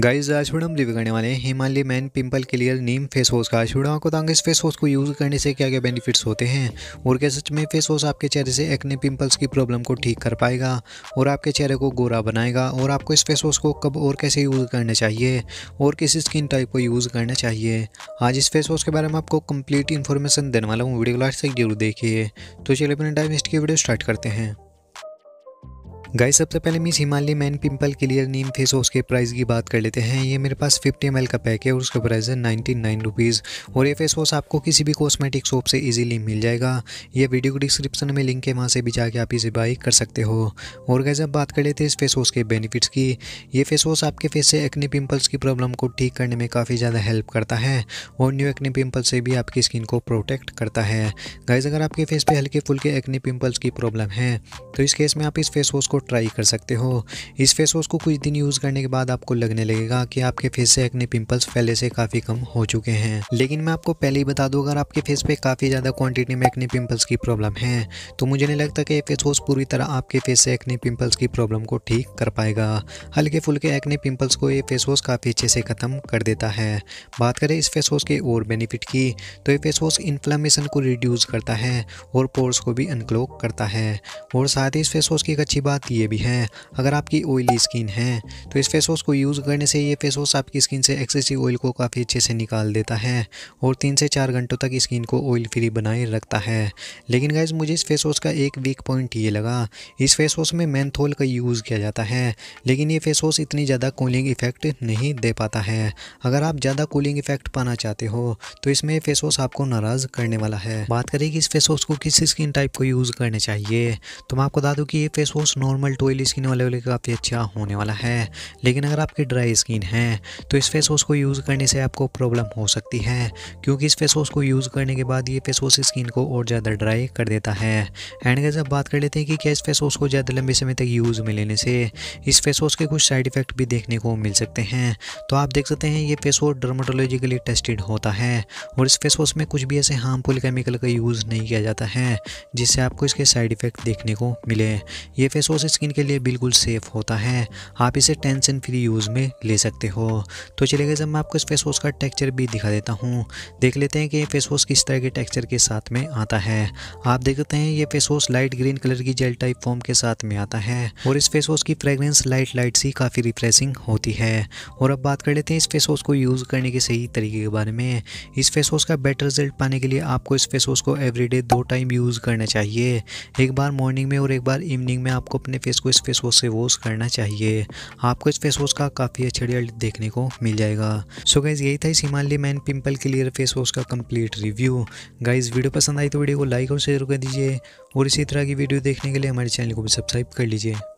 guys आज video हम review करने वाले हैं Himalaya man pimple clear neem face wash का आज आपको बताऊंगा इस फेस वॉश को यूज़ करने से क्या क्या बेनिफिट्स होते हैं और क्या सच में फेस वॉश आपके चेहरे से एक्ने पिंपल्स की प्रॉब्लम को ठीक कर पाएगा और आपके चेहरे को गोरा बनाएगा और आपको इस फेस वॉश को कब और कैसे यूज़ करना चाहिए और किस स्किन टाइप को यूज़ करना चाहिए आज इस फेस वॉश के बारे में आपको कम्प्लीट इन्फॉर्मेशन देने वाला हूँ वीडियो लास्ट तक जरूर देखिए तो चलिए अपने डाइव की वीडियो स्टार्ट करते हैं गाय सबसे पहले मिस Himalaya man pimple clear neem face wash के प्राइस की बात कर लेते हैं ये मेरे पास 50 एम का पैक है और उसका प्राइस है नाइन्टी नाइन रुपीज़ और ये फेस वॉश आपको किसी भी कॉस्मेटिक शॉप से इजीली मिल जाएगा ये वीडियो को डिस्क्रिप्शन में लिंक है वहाँ से भी जाके आप इसे बाई कर सकते हो और गैज अब बात कर लेते हैं इस फेस वॉश के बेनिफिट्स की ये फेस वॉश आपके फेस से एक्ने पिम्पल्स की प्रॉब्लम को ठीक करने में काफ़ी ज़्यादा हेल्प करता है और न्यू एक्ने पिम्पल से भी आपकी स्किन को प्रोटेक्ट करता है गाइज अगर आपके फेस पर हल्के फुल्के एक्ने पिम्पल्स की प्रॉब्लम है तो इस केस में आप इस फेस वॉश को ट्राई कर सकते हो इस फेस वॉश को कुछ दिन यूज़ करने के बाद आपको लगने लगेगा कि आपके फेस से एक्ने पिंपल्स पहले से काफ़ी कम हो चुके हैं लेकिन मैं आपको पहले ही बता दूँ अगर आपके फेस पे काफ़ी ज़्यादा क्वांटिटी में एक्ने पिंपल्स की प्रॉब्लम है तो मुझे नहीं लगता कि ये फेस वॉश पूरी तरह आपके फेस से एक्ने पिंपल्स की प्रॉब्लम को ठीक कर पाएगा हल्के फुल्के एक्ने पिंपल्स को ये फेस वॉश काफ़ी अच्छे से ख़त्म कर देता है बात करें इस फेस वॉश के और बेनिफिट की तो ये फेस वॉश इन्फ्लामेशन को रिड्यूस करता है और पोर्स को भी अनक्लॉक करता है और साथ ही इस फेस वॉश की एक अच्छी बात ये भी है अगर आपकी ऑयली स्किन है तो इस फेस वॉश को यूज़ करने से ये फेस वॉश आपकी स्किन से एक्सेसिव ऑयल को काफ़ी अच्छे से निकाल देता है और तीन से चार घंटों तक स्किन को ऑयल फ्री बनाए रखता है लेकिन गाइज मुझे इस फेस वॉश का एक वीक पॉइंट ये लगा इस फेस वॉश में मैंथोल का यूज़ किया जाता है लेकिन ये फेस वॉश इतनी ज़्यादा कूलिंग इफेक्ट नहीं दे पाता है अगर आप ज़्यादा कूलिंग इफेक्ट पाना चाहते हो तो इसमें फेस वॉश आपको नाराज़ करने वाला है बात करें कि इस फेस वॉश को किस स्किन टाइप को यूज़ करने चाहिए तो मैं आपको बता दूँ कि ये फेस वॉश नॉर्मल नॉर्मल टोइल स्किन वाले वाले काफ़ी अच्छा होने वाला है लेकिन अगर आपकी ड्राई स्किन है तो इस फेस वॉश को यूज़ करने से आपको प्रॉब्लम हो सकती है क्योंकि इस फेस वॉश को यूज़ करने के बाद ये फेस वॉश स्किन को और ज़्यादा ड्राई कर देता है एंड अगर जब बात कर लेते हैं कि क्या इस फेस वॉश को ज़्यादा लंबे समय तक यूज़ में लेने से इस फेस वॉश के कुछ साइड इफ़ेक्ट भी देखने को मिल सकते हैं तो आप देख सकते हैं ये फेस वॉश डर्माटोलॉजिकली टेस्टेड होता है और इस फेस वॉश में कुछ भी ऐसे हार्मफुल केमिकल का यूज़ नहीं किया जाता है जिससे आपको इसके साइड इफ़ेक्ट देखने को मिले ये फेस वॉश स्किन के लिए बिल्कुल सेफ़ होता है आप इसे टेंशन फ्री यूज़ में ले सकते हो तो चलिए जब मैं आपको इस फेस वॉश का टेक्सचर भी दिखा देता हूँ देख लेते हैं कि फेस वॉश किस तरह के टेक्सचर के साथ में आता है आप देखते हैं ये face wash light green colour की जेल टाइप फॉर्म के साथ में आता है और इस फेस वॉश की फ्रेगरेंस लाइट लाइट सी काफ़ी रिफ्रेशिंग होती है और अब बात कर लेते हैं इस फेस वॉश को यूज़ करने के सही तरीके के बारे में इस फेस वॉश का बेटर रिजल्ट पाने के लिए आपको इस फेस वॉश को एवरीडे दो टाइम यूज़ करना चाहिए एक बार मॉर्निंग में और एक बार इवनिंग में आपको अपने अपने फेस को इस फेस वॉश से वॉश करना चाहिए आपको इस फेस वॉश का काफ़ी अच्छा रिजल्ट देखने को मिल जाएगा सो गाइज़ यही था इस Himalaya man pimple clear face wash का कंप्लीट रिव्यू गाइज़ वीडियो पसंद आई तो वीडियो को लाइक और शेयर कर दीजिए और इसी तरह की वीडियो देखने के लिए हमारे चैनल को भी सब्सक्राइब कर लीजिए